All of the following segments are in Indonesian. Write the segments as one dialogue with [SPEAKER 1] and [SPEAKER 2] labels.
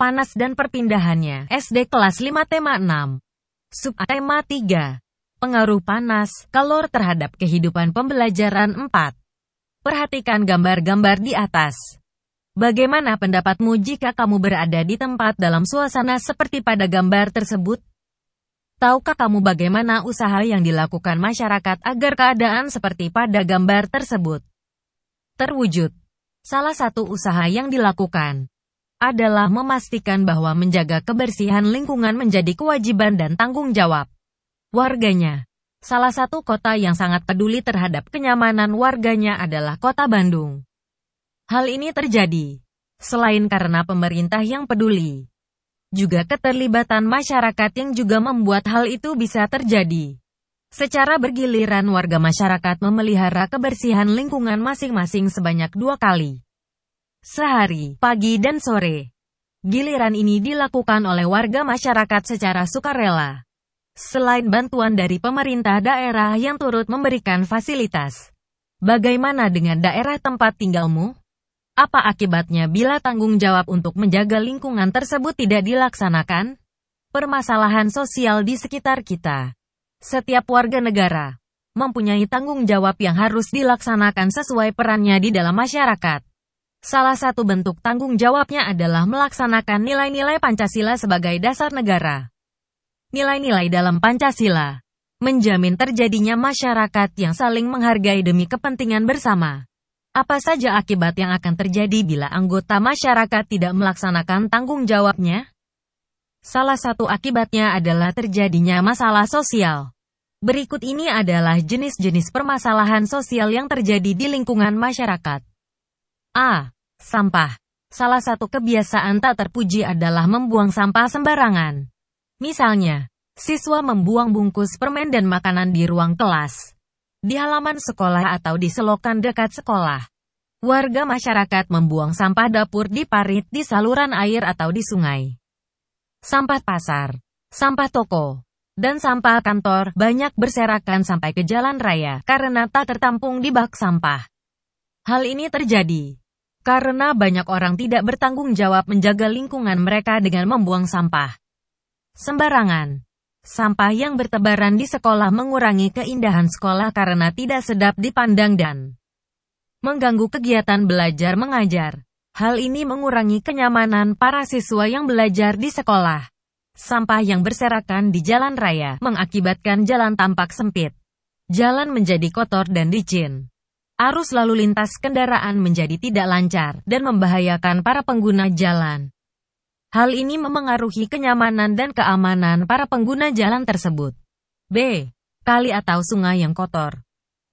[SPEAKER 1] panas dan perpindahannya. SD kelas 5 tema 6. Subtema 3. Pengaruh panas, kalor terhadap kehidupan pembelajaran 4. Perhatikan gambar-gambar di atas. Bagaimana pendapatmu jika kamu berada di tempat dalam suasana seperti pada gambar tersebut? Tahukah kamu bagaimana usaha yang dilakukan masyarakat agar keadaan seperti pada gambar tersebut terwujud? Salah satu usaha yang dilakukan adalah memastikan bahwa menjaga kebersihan lingkungan menjadi kewajiban dan tanggung jawab warganya. Salah satu kota yang sangat peduli terhadap kenyamanan warganya adalah kota Bandung. Hal ini terjadi selain karena pemerintah yang peduli, juga keterlibatan masyarakat yang juga membuat hal itu bisa terjadi. Secara bergiliran warga masyarakat memelihara kebersihan lingkungan masing-masing sebanyak dua kali sehari, pagi dan sore. Giliran ini dilakukan oleh warga masyarakat secara sukarela. Selain bantuan dari pemerintah daerah yang turut memberikan fasilitas. Bagaimana dengan daerah tempat tinggalmu? Apa akibatnya bila tanggung jawab untuk menjaga lingkungan tersebut tidak dilaksanakan? Permasalahan sosial di sekitar kita. Setiap warga negara mempunyai tanggung jawab yang harus dilaksanakan sesuai perannya di dalam masyarakat. Salah satu bentuk tanggung jawabnya adalah melaksanakan nilai-nilai Pancasila sebagai dasar negara. Nilai-nilai dalam Pancasila menjamin terjadinya masyarakat yang saling menghargai demi kepentingan bersama. Apa saja akibat yang akan terjadi bila anggota masyarakat tidak melaksanakan tanggung jawabnya? Salah satu akibatnya adalah terjadinya masalah sosial. Berikut ini adalah jenis-jenis permasalahan sosial yang terjadi di lingkungan masyarakat. A. Sampah. Salah satu kebiasaan tak terpuji adalah membuang sampah sembarangan. Misalnya, siswa membuang bungkus permen dan makanan di ruang kelas, di halaman sekolah atau di selokan dekat sekolah. Warga masyarakat membuang sampah dapur di parit di saluran air atau di sungai. Sampah pasar, sampah toko, dan sampah kantor banyak berserakan sampai ke jalan raya karena tak tertampung di bak sampah. Hal ini terjadi karena banyak orang tidak bertanggung jawab menjaga lingkungan mereka dengan membuang sampah sembarangan. Sampah yang bertebaran di sekolah mengurangi keindahan sekolah karena tidak sedap dipandang dan mengganggu kegiatan belajar mengajar. Hal ini mengurangi kenyamanan para siswa yang belajar di sekolah. Sampah yang berserakan di jalan raya mengakibatkan jalan tampak sempit. Jalan menjadi kotor dan licin arus lalu lintas kendaraan menjadi tidak lancar dan membahayakan para pengguna jalan. Hal ini memengaruhi kenyamanan dan keamanan para pengguna jalan tersebut. B. Kali atau sungai yang kotor.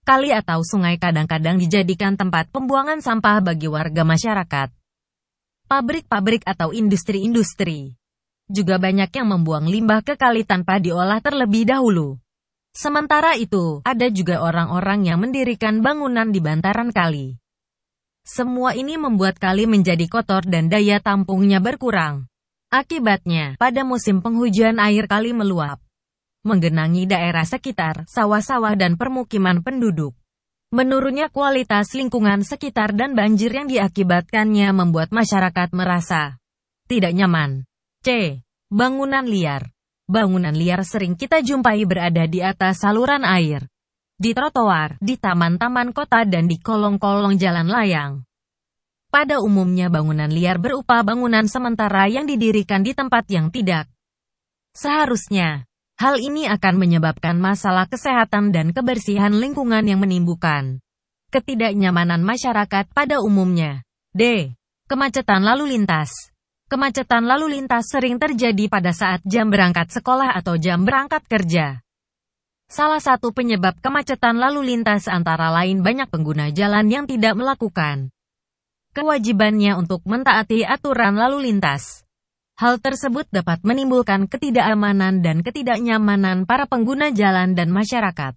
[SPEAKER 1] Kali atau sungai kadang-kadang dijadikan tempat pembuangan sampah bagi warga masyarakat. Pabrik-pabrik atau industri-industri juga banyak yang membuang limbah ke kali tanpa diolah terlebih dahulu. Sementara itu, ada juga orang-orang yang mendirikan bangunan di bantaran kali. Semua ini membuat kali menjadi kotor dan daya tampungnya berkurang. Akibatnya, pada musim penghujan air kali meluap, menggenangi daerah sekitar, sawah-sawah dan permukiman penduduk. Menurunnya kualitas lingkungan sekitar dan banjir yang diakibatkannya membuat masyarakat merasa tidak nyaman. C. Bangunan liar Bangunan liar sering kita jumpai berada di atas saluran air, di trotoar, di taman-taman kota dan di kolong-kolong jalan layang. Pada umumnya bangunan liar berupa bangunan sementara yang didirikan di tempat yang tidak seharusnya. Hal ini akan menyebabkan masalah kesehatan dan kebersihan lingkungan yang menimbulkan ketidaknyamanan masyarakat pada umumnya. D. Kemacetan lalu lintas Kemacetan lalu lintas sering terjadi pada saat jam berangkat sekolah atau jam berangkat kerja. Salah satu penyebab kemacetan lalu lintas antara lain banyak pengguna jalan yang tidak melakukan kewajibannya untuk mentaati aturan lalu lintas. Hal tersebut dapat menimbulkan ketidakamanan dan ketidaknyamanan para pengguna jalan dan masyarakat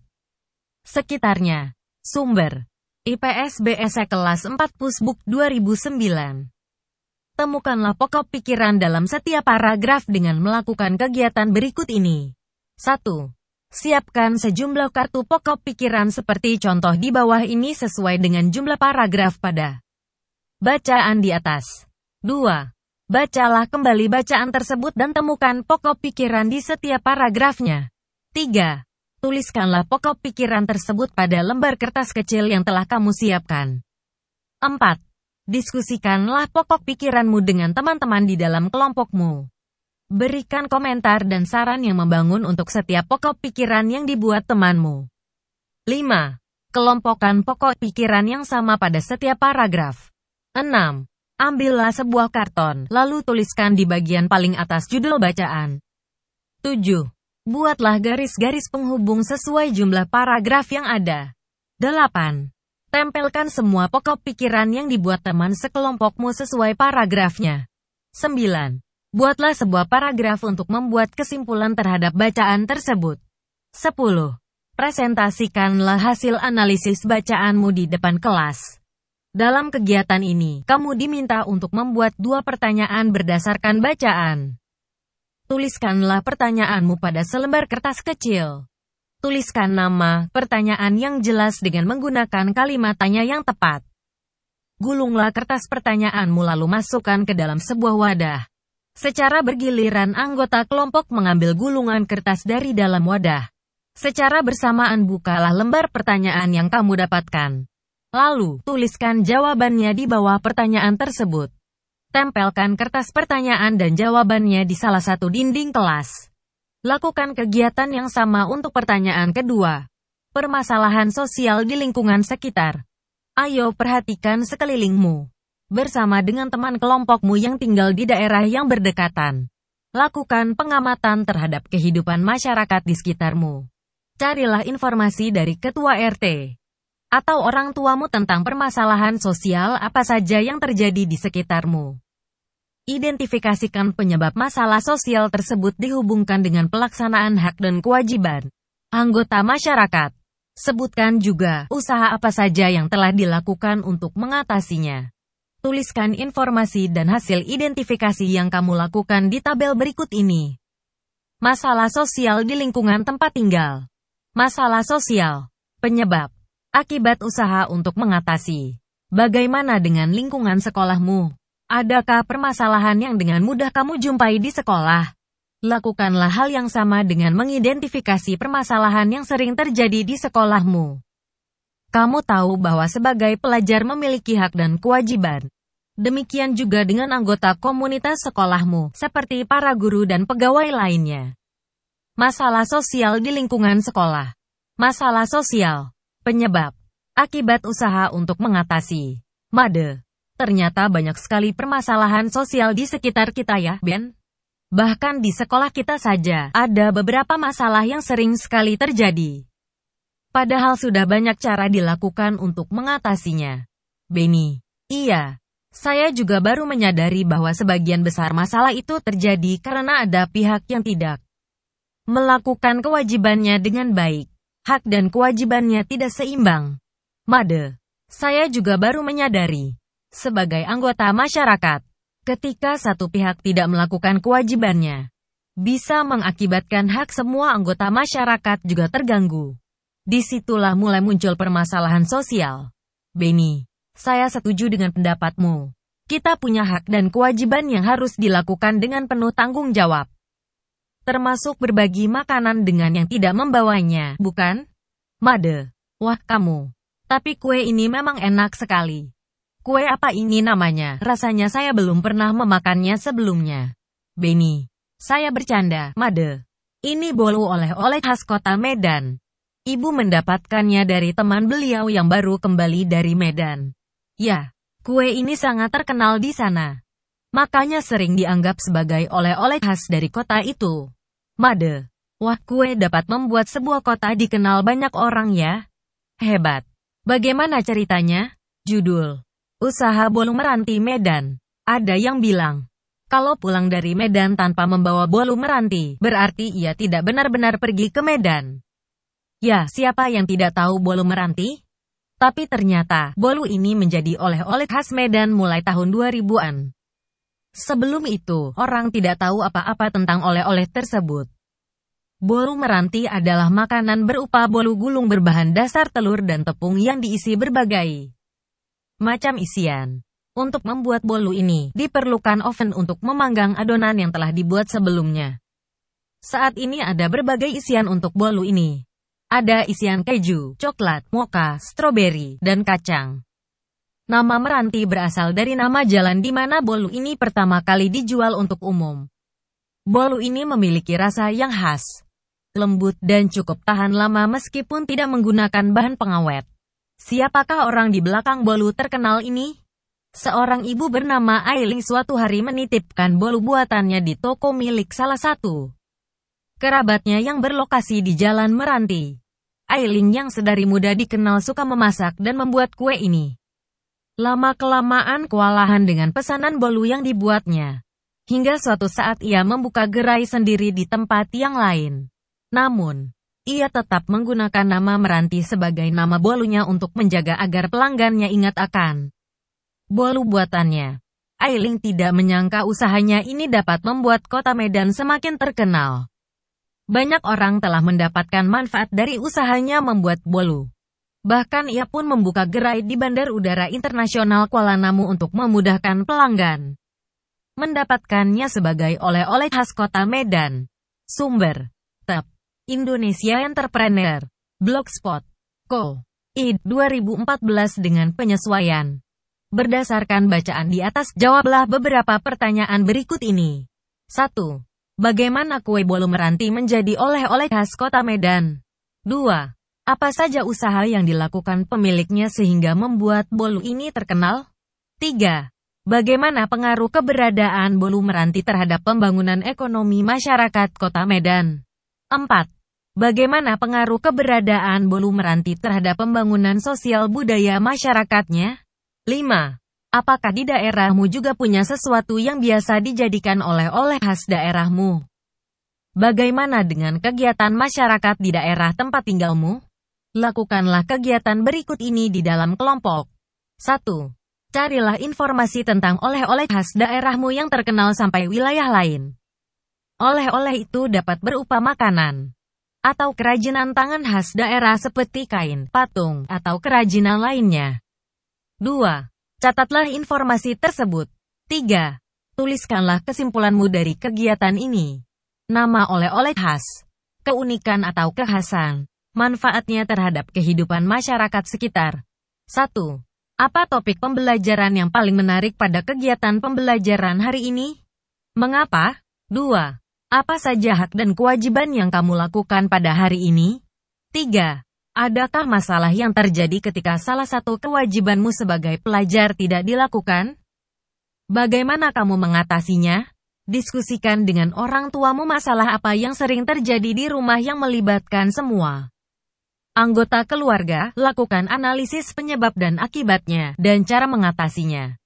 [SPEAKER 1] sekitarnya. Sumber IPS BSE e kelas 4 Pusbuk 2009 Temukanlah pokok pikiran dalam setiap paragraf dengan melakukan kegiatan berikut ini. 1. Siapkan sejumlah kartu pokok pikiran seperti contoh di bawah ini sesuai dengan jumlah paragraf pada bacaan di atas. 2. Bacalah kembali bacaan tersebut dan temukan pokok pikiran di setiap paragrafnya. 3. Tuliskanlah pokok pikiran tersebut pada lembar kertas kecil yang telah kamu siapkan. 4. Diskusikanlah pokok pikiranmu dengan teman-teman di dalam kelompokmu. Berikan komentar dan saran yang membangun untuk setiap pokok pikiran yang dibuat temanmu. 5. Kelompokkan pokok pikiran yang sama pada setiap paragraf. 6. Ambillah sebuah karton, lalu tuliskan di bagian paling atas judul bacaan. 7. Buatlah garis-garis penghubung sesuai jumlah paragraf yang ada. 8. Tempelkan semua pokok pikiran yang dibuat teman sekelompokmu sesuai paragrafnya. 9. Buatlah sebuah paragraf untuk membuat kesimpulan terhadap bacaan tersebut. 10. Presentasikanlah hasil analisis bacaanmu di depan kelas. Dalam kegiatan ini, kamu diminta untuk membuat dua pertanyaan berdasarkan bacaan. Tuliskanlah pertanyaanmu pada selembar kertas kecil. Tuliskan nama pertanyaan yang jelas dengan menggunakan kalimat tanya yang tepat. Gulunglah kertas pertanyaanmu lalu masukkan ke dalam sebuah wadah. Secara bergiliran anggota kelompok mengambil gulungan kertas dari dalam wadah. Secara bersamaan bukalah lembar pertanyaan yang kamu dapatkan. Lalu, tuliskan jawabannya di bawah pertanyaan tersebut. Tempelkan kertas pertanyaan dan jawabannya di salah satu dinding kelas. Lakukan kegiatan yang sama untuk pertanyaan kedua. Permasalahan sosial di lingkungan sekitar. Ayo perhatikan sekelilingmu. Bersama dengan teman kelompokmu yang tinggal di daerah yang berdekatan. Lakukan pengamatan terhadap kehidupan masyarakat di sekitarmu. Carilah informasi dari ketua RT atau orang tuamu tentang permasalahan sosial apa saja yang terjadi di sekitarmu identifikasikan penyebab masalah sosial tersebut dihubungkan dengan pelaksanaan hak dan kewajiban anggota masyarakat. Sebutkan juga usaha apa saja yang telah dilakukan untuk mengatasinya. Tuliskan informasi dan hasil identifikasi yang kamu lakukan di tabel berikut ini. Masalah sosial di lingkungan tempat tinggal. Masalah sosial. Penyebab. Akibat usaha untuk mengatasi. Bagaimana dengan lingkungan sekolahmu? Adakah permasalahan yang dengan mudah kamu jumpai di sekolah? Lakukanlah hal yang sama dengan mengidentifikasi permasalahan yang sering terjadi di sekolahmu. Kamu tahu bahwa sebagai pelajar memiliki hak dan kewajiban. Demikian juga dengan anggota komunitas sekolahmu, seperti para guru dan pegawai lainnya. Masalah sosial di lingkungan sekolah. Masalah sosial. Penyebab. Akibat usaha untuk mengatasi. MADE. Ternyata banyak sekali permasalahan sosial di sekitar kita ya, Ben. Bahkan di sekolah kita saja, ada beberapa masalah yang sering sekali terjadi. Padahal sudah banyak cara dilakukan untuk mengatasinya. Benny, iya, saya juga baru menyadari bahwa sebagian besar masalah itu terjadi karena ada pihak yang tidak melakukan kewajibannya dengan baik. Hak dan kewajibannya tidak seimbang. Made, saya juga baru menyadari sebagai anggota masyarakat. Ketika satu pihak tidak melakukan kewajibannya, bisa mengakibatkan hak semua anggota masyarakat juga terganggu. Disitulah mulai muncul permasalahan sosial. Benny, saya setuju dengan pendapatmu. Kita punya hak dan kewajiban yang harus dilakukan dengan penuh tanggung jawab. Termasuk berbagi makanan dengan yang tidak membawanya, bukan? Made, wah kamu. Tapi kue ini memang enak sekali. Kue apa ini namanya? Rasanya saya belum pernah memakannya sebelumnya. Benny. Saya bercanda, Made. Ini bolu oleh-oleh khas kota Medan. Ibu mendapatkannya dari teman beliau yang baru kembali dari Medan. Ya, kue ini sangat terkenal di sana. Makanya sering dianggap sebagai oleh-oleh khas dari kota itu. Made. Wah, kue dapat membuat sebuah kota dikenal banyak orang ya. Hebat. Bagaimana ceritanya? Judul Usaha bolu meranti Medan. Ada yang bilang, kalau pulang dari Medan tanpa membawa bolu meranti, berarti ia tidak benar-benar pergi ke Medan. Ya, siapa yang tidak tahu bolu meranti? Tapi ternyata, bolu ini menjadi oleh-oleh khas Medan mulai tahun 2000-an. Sebelum itu, orang tidak tahu apa-apa tentang oleh-oleh tersebut. Bolu meranti adalah makanan berupa bolu gulung berbahan dasar telur dan tepung yang diisi berbagai macam isian. Untuk membuat bolu ini, diperlukan oven untuk memanggang adonan yang telah dibuat sebelumnya. Saat ini ada berbagai isian untuk bolu ini. Ada isian keju, coklat, mocha, stroberi, dan kacang. Nama Meranti berasal dari nama jalan di mana bolu ini pertama kali dijual untuk umum. Bolu ini memiliki rasa yang khas, lembut dan cukup tahan lama meskipun tidak menggunakan bahan pengawet. Siapakah orang di belakang bolu terkenal ini? Seorang ibu bernama Ailing suatu hari menitipkan bolu buatannya di toko milik salah satu kerabatnya yang berlokasi di Jalan Meranti. Ailing yang sedari muda dikenal suka memasak dan membuat kue ini. Lama-kelamaan kewalahan dengan pesanan bolu yang dibuatnya. Hingga suatu saat ia membuka gerai sendiri di tempat yang lain. Namun, ia tetap menggunakan nama Meranti sebagai nama bolunya untuk menjaga agar pelanggannya ingat akan bolu buatannya. Ailing tidak menyangka usahanya ini dapat membuat kota Medan semakin terkenal. Banyak orang telah mendapatkan manfaat dari usahanya membuat bolu. Bahkan ia pun membuka gerai di Bandar Udara Internasional Kuala Namu untuk memudahkan pelanggan mendapatkannya sebagai oleh-oleh khas kota Medan. Sumber Indonesia Entrepreneur, Blogspot, Co. I 2014 dengan penyesuaian. Berdasarkan bacaan di atas, jawablah beberapa pertanyaan berikut ini. 1. Bagaimana kue bolu meranti menjadi oleh-oleh khas kota Medan? 2. Apa saja usaha yang dilakukan pemiliknya sehingga membuat bolu ini terkenal? 3. Bagaimana pengaruh keberadaan bolu meranti terhadap pembangunan ekonomi masyarakat kota Medan? 4. Bagaimana pengaruh keberadaan Bolu Meranti terhadap pembangunan sosial budaya masyarakatnya? 5. Apakah di daerahmu juga punya sesuatu yang biasa dijadikan oleh-oleh khas daerahmu? Bagaimana dengan kegiatan masyarakat di daerah tempat tinggalmu? Lakukanlah kegiatan berikut ini di dalam kelompok. 1. Carilah informasi tentang oleh-oleh khas daerahmu yang terkenal sampai wilayah lain. Oleh-oleh itu dapat berupa makanan atau kerajinan tangan khas daerah seperti kain, patung, atau kerajinan lainnya. 2. Catatlah informasi tersebut. 3. Tuliskanlah kesimpulanmu dari kegiatan ini. Nama oleh-oleh khas, keunikan atau kekhasan, manfaatnya terhadap kehidupan masyarakat sekitar. 1. Apa topik pembelajaran yang paling menarik pada kegiatan pembelajaran hari ini? Mengapa? 2. Apa saja hak dan kewajiban yang kamu lakukan pada hari ini? 3. Adakah masalah yang terjadi ketika salah satu kewajibanmu sebagai pelajar tidak dilakukan? Bagaimana kamu mengatasinya? Diskusikan dengan orang tuamu masalah apa yang sering terjadi di rumah yang melibatkan semua anggota keluarga, lakukan analisis penyebab dan akibatnya, dan cara mengatasinya.